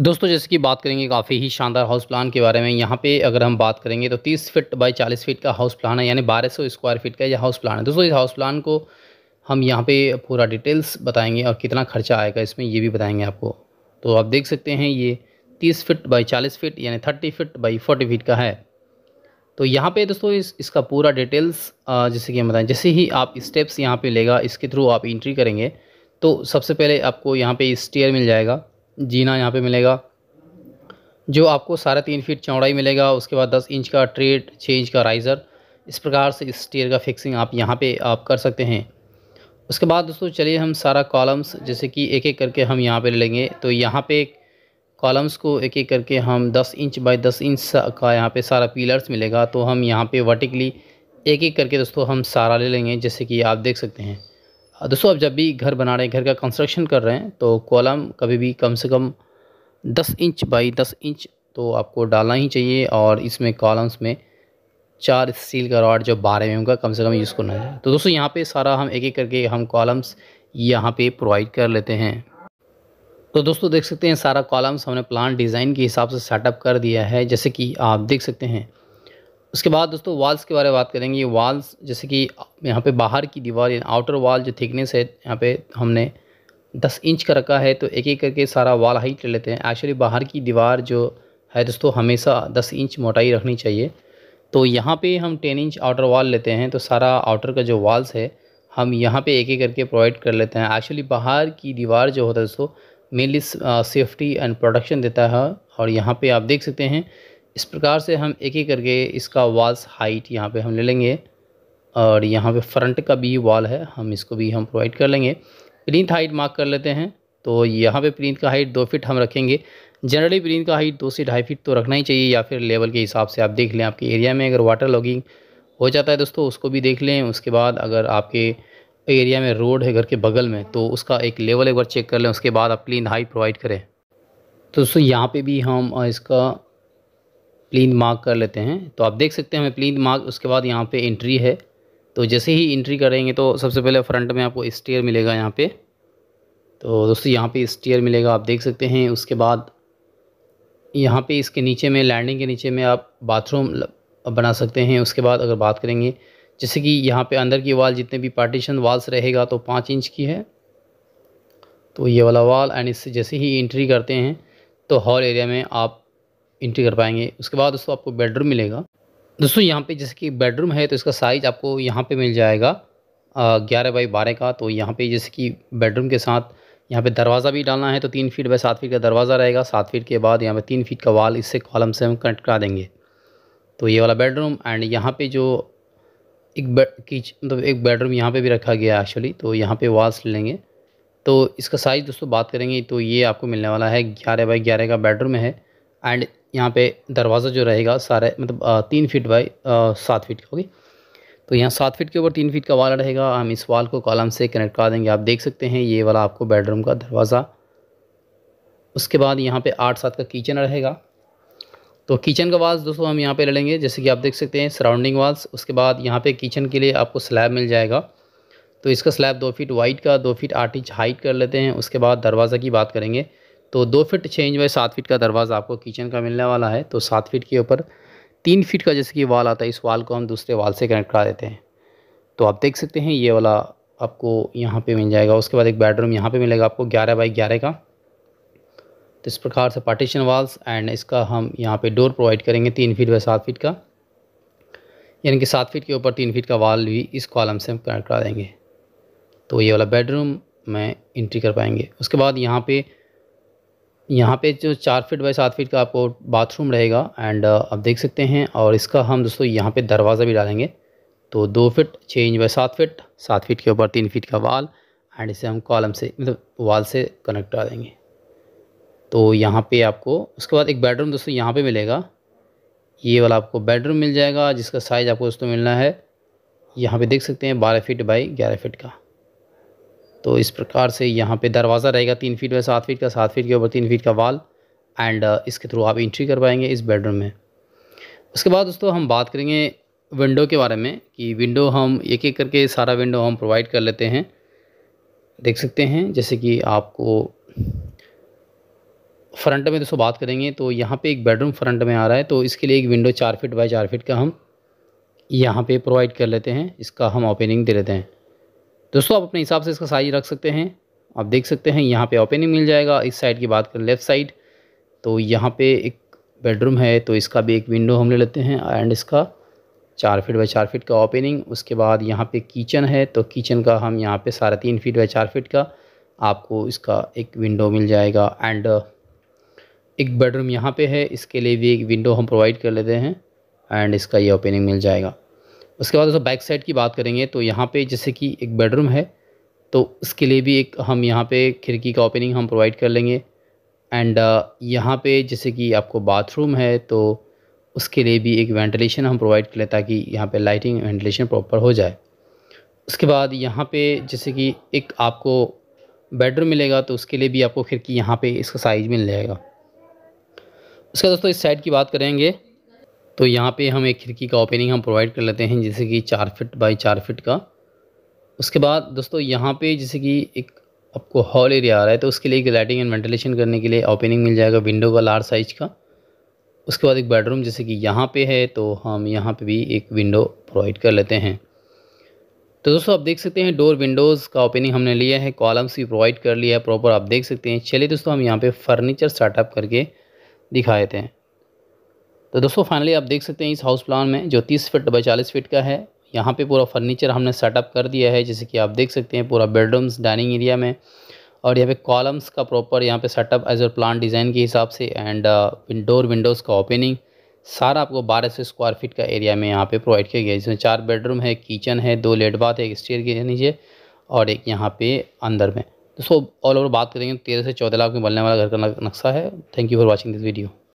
दोस्तों जैसे कि बात करेंगे काफ़ी ही शानदार हाउस प्लान के बारे में यहाँ पे अगर हम बात करेंगे तो 30 फीट बाय 40 फीट का हाउस प्लान है यानी 1200 स्क्वायर फीट का यह हाउस प्लान है दोस्तों इस हाउस प्लान को हम यहाँ पे पूरा डिटेल्स बताएंगे और कितना खर्चा आएगा इसमें ये भी बताएंगे आपको तो आप देख सकते हैं ये तीस फिट बाई चालीस फिट यानी thirty feet by forty feet का है तो यहाँ पर दोस्तों इस इसका पूरा डिटेल्स जैसे कि हम बताएँ जैसे ही आप स्टेप्स यहाँ पर लेगा इसके थ्रू आप इंट्री करेंगे तो सबसे पहले आपको यहाँ पर स्टेयर मिल जाएगा जीना यहाँ पे मिलेगा जो आपको साढ़े तीन फीट चौड़ाई मिलेगा उसके बाद दस इंच का ट्रेड छः इंच का राइज़र इस प्रकार से इस टेयर का फिक्सिंग आप यहाँ पे आप कर सकते हैं उसके बाद दोस्तों चलिए हम सारा कॉलम्स जैसे कि एक एक करके हम यहाँ पे ले लेंगे तो यहाँ पे कॉलम्स को एक एक करके हम दस इंच बाई दस इंच का यहाँ पर सारा पीलर्स मिलेगा तो हम यहाँ पर वर्टिकली एक एक करके दोस्तों हम सारा ले लेंगे जैसे कि आप देख सकते हैं दोस्तों आप जब भी घर बना रहे हैं घर का कंस्ट्रक्शन कर रहे हैं तो कॉलम कभी भी कम से कम दस इंच बाई दस इंच तो आपको डालना ही चाहिए और इसमें कॉलम्स में चार स्टील का रॉड जो बारह में mm का कम से कम यूज़ करना है तो दोस्तों यहाँ पे सारा हम एक एक करके हम कॉलम्स यहाँ पे प्रोवाइड कर लेते हैं तो दोस्तों देख सकते हैं सारा कॉलम्स हमने प्लान डिज़ाइन के हिसाब से सेटअप कर दिया है जैसे कि आप देख सकते हैं उसके बाद दोस्तों वाल्स के बारे में बात करेंगे वाल्स जैसे कि यहाँ पे बाहर की दीवार यानी आउटर वाल जो थिकनेस है यहाँ पे हमने दस इंच का रखा है तो एक एक करके सारा वाल हाइट ले लेते हैं एक्चुअली बाहर की दीवार जो है दोस्तों हमेशा दस इंच मोटाई रखनी चाहिए तो यहाँ पे हम टेन इंच आउटर वाल लेते हैं तो सारा आउटर का जो वाल्स है हम यहाँ पर एक एक करके प्रोवाइड कर लेते हैं एक्चुअली बाहर की दीवार जो होता है दोस्तों मेनली सेफ्टी एंड प्रोटेक्शन देता है और यहाँ पर आप देख सकते हैं इस प्रकार से हम एक ही करके इसका वॉल्स हाइट यहाँ पे हम ले लेंगे और यहाँ पे फ्रंट का भी वॉल है हम इसको भी हम प्रोवाइड कर लेंगे प्रिंट हाइट मार्क कर लेते हैं तो यहाँ पे प्रिंट का हाइट दो फिट हम रखेंगे जनरली प्रिंट का हाइट दो से ढाई फिट तो रखना ही चाहिए या फिर लेवल के हिसाब से आप देख लें आपके एरिया में अगर वाटर लॉगिंग हो जाता है दोस्तों उसको भी देख लें उसके बाद अगर आपके एरिया में रोड है घर के बगल में तो उसका एक लेवल एक बार चेक कर लें उसके बाद आप क्लीन हाइट प्रोवाइड करें तो दोस्तों यहाँ पे भी हम इसका प्लिन मार्क कर लेते हैं तो आप देख सकते हैं हमें प्लिन मार्क उसके बाद यहाँ पे एंट्री है तो जैसे ही एंट्री करेंगे तो सबसे पहले फ्रंट में आपको स्टेयर मिलेगा यहाँ पे तो दोस्तों यहाँ पे स्टेयर मिलेगा आप देख सकते हैं उसके बाद यहाँ पे इसके नीचे में लैंडिंग के नीचे में आप बाथरूम बना सकते हैं उसके बाद अगर बात करेंगे जैसे कि यहाँ पर अंदर की वाल जितने भी पार्टीशन वाल्स रहेगा तो पाँच इंच की है तो ये वाला वाल एंड इससे जैसे ही एंट्री करते हैं तो हॉल एरिया में आप इंट्री कर पाएंगे उसके बाद दोस्तों आपको बेडरूम मिलेगा दोस्तों यहाँ पे जैसे कि बेडरूम है तो इसका साइज़ आपको यहाँ पे मिल जाएगा ग्यारह बाई बारह का तो यहाँ पे जैसे कि बेडरूम के साथ यहाँ पे दरवाज़ा भी डालना है तो तीन फीट बाई सात फीट का दरवाज़ा रहेगा सात फीट के बाद यहाँ पे तीन फीट का वाल इससे कॉलम से हम कनेक्ट करा देंगे तो ये वाला बेडरूम एंड यहाँ पर जो एक बेड किच मतलब एक बेडरूम यहाँ पर भी रखा गया एक्चुअली तो यहाँ पर वाल्स लेंगे तो इसका साइज़ दोस्तों बात करेंगे तो ये आपको मिलने वाला है ग्यारह बाई ग्यारह का बेडरूम है एंड यहाँ पे दरवाज़ा जो रहेगा सारे मतलब तीन फीट बाई सात फीट का होगी तो यहाँ सात फीट के ऊपर तीन फीट का वाला रहेगा हम इस वाल को कॉलम से कनेक्ट करा देंगे आप देख सकते हैं ये वाला आपको बेडरूम का दरवाज़ा उसके बाद यहाँ पे आठ सात का किचन रहेगा तो किचन का वाल्स दोस्तों हम यहाँ पे ले लेंगे जैसे कि आप देख सकते हैं सराउंडिंग वाल्स उसके बाद यहाँ पर किचन के लिए आपको स्लैब मिल जाएगा तो इसका स्लैब दो फीट वाइड का दो फीट आठ इंच हाइट कर लेते हैं उसके बाद दरवाज़ा की बात करेंगे तो दो फिट छः इंच बाई सात फिट का दरवाज़ा आपको किचन का मिलने वाला है तो सात फिट के ऊपर तीन फिट का जैसे कि वाल आता है इस वाल को हम दूसरे वाल से कनेक्ट करा देते हैं तो आप देख सकते हैं ये वाला आपको यहाँ पे मिल जाएगा उसके बाद एक बेडरूम यहाँ पे मिलेगा आपको ग्यारह बाई ग्यारह का तो इस प्रकार से पार्टीशन वाल्स एंड इसका हम यहाँ पे डोर प्रोवाइड करेंगे तीन फीट बाई सात फीट का यानी कि सात फीट के ऊपर तीन फीट का वाल भी इस कॉलम से हम कनेक्ट करा देंगे तो ये वाला बेडरूम में इंट्री कर पाएंगे उसके बाद यहाँ पर यहाँ पे जो चार फीट बाई सात फीट का आपको बाथरूम रहेगा एंड uh, आप देख सकते हैं और इसका हम दोस्तों यहाँ पे दरवाज़ा भी डालेंगे तो दो फिट छः इंच बाई सात फिट सात फीट के ऊपर तीन फीट का वाल एंड इसे हम कॉलम से मतलब वाल से कनेक्ट करा देंगे तो यहाँ पे आपको उसके बाद एक बेडरूम दोस्तों यहाँ पर मिलेगा ये वाला आपको बेडरूम मिल जाएगा जिसका साइज़ आपको दोस्तों मिलना है यहाँ पर देख सकते हैं बारह फिट बाई ग्यारह फिट का तो इस प्रकार से यहाँ पे दरवाज़ा रहेगा तीन फीट बाई सात फीट का सात फीट के ऊपर तीन फीट का वाल एंड uh, इसके थ्रू आप इंट्री कर पाएंगे इस बेडरूम में उसके बाद दोस्तों हम बात करेंगे विंडो के बारे में कि विंडो हम एक एक करके सारा विंडो हम प्रोवाइड कर लेते हैं देख सकते हैं जैसे कि आपको फ्रंट में दोस्तों बात करेंगे तो यहाँ पे एक बेडरूम फ्रंट में आ रहा है तो इसके लिए एक विंडो चार फीट बाई चार फीट का हम यहाँ पे प्रोवाइड कर लेते हैं इसका हम ओपनिंग दे लेते हैं दोस्तों आप अपने हिसाब से इसका साइज रख सकते हैं आप देख सकते हैं यहाँ पे ओपनिंग मिल जाएगा इस साइड की बात करें लेफ़्ट साइड तो यहाँ पे एक बेडरूम है तो इसका भी एक विंडो हम ले लेते हैं एंड इसका चार फीट बाई चार फीट का ओपनिंग उसके बाद यहाँ पे किचन है तो किचन का हम यहाँ पे साढ़े तीन फीट बाई चार फीट का आपको इसका एक विंडो मिल जाएगा एंड uh, एक बेडरूम यहाँ पर है इसके लिए भी एक विंडो हम प्रोवाइड कर लेते हैं एंड इसका ये ओपनिंग मिल जाएगा उसके बाद दोस्तों बैक साइड की बात करेंगे तो यहाँ पे जैसे कि एक बेडरूम है तो उसके लिए भी एक हम यहाँ पे खिड़की का ओपनिंग हम प्रोवाइड कर लेंगे एंड uh, यहाँ पे जैसे कि आपको बाथरूम है तो उसके लिए भी एक वेंटिलेशन हम प्रोवाइड कर लें ताकि यहाँ पे लाइटिंग वेंटिलेशन प्रॉपर हो जाए उसके बाद यहाँ पे जैसे कि एक आपको बेडरूम मिलेगा तो उसके लिए भी आपको खिड़की यहाँ पर इसका साइज़ मिल जाएगा उसके दोस्तों इस साइड की बात करेंगे तो यहाँ पे हम एक खिड़की का ओपनिंग हम प्रोवाइड कर लेते हैं जैसे कि चार फिट बाई चार फिट का उसके बाद दोस्तों यहाँ पे जैसे कि एक आपको हॉल एरिया आ रहा है तो उसके लिए एक लाइटिंग एंड वेंटिलेशन करने के लिए ओपनिंग मिल जाएगा विंडो का लार्ज साइज का उसके बाद एक बेडरूम जैसे कि यहाँ पर है तो हम यहाँ पर भी एक विंडो प्रोवाइड कर लेते हैं तो दोस्तों आप देख सकते हैं डोर विंडोज़ का ओपनिंग हमने लिया है कॉलम्स भी प्रोवाइड कर लिया है प्रॉपर आप देख सकते हैं चलिए दोस्तों हम यहाँ पे फर्नीचर स्टार्टअप करके दिखाए थे हैं तो दोस्तों फाइनली आप देख सकते हैं इस हाउस प्लान में जो तीस फिट बाई चालीस फिट का है यहाँ पे पूरा फर्नीचर हमने सेटअप कर दिया है जैसे कि आप देख सकते हैं पूरा बेडरूम्स डाइनिंग एरिया में और यहाँ पे कॉलम्स का प्रॉपर यहाँ पे सेटअप एज और प्लान डिज़ाइन के हिसाब से एंड डोर विंडोज़ का ओपनिंग सारा आपको सौ स्क्वायर फीट का एरिया में यहाँ पर प्रोवाइड किया गया है जिसमें चार बेडरूम है किचन है दो लेट बाथ है एक स्टेयर के नीचे और एक यहाँ पे अंदर में दोस्तों ऑल ओवर बात करेंगे तेरह से चौदह लाख में बनने वाला घर का नक्शा है thank you for watching this video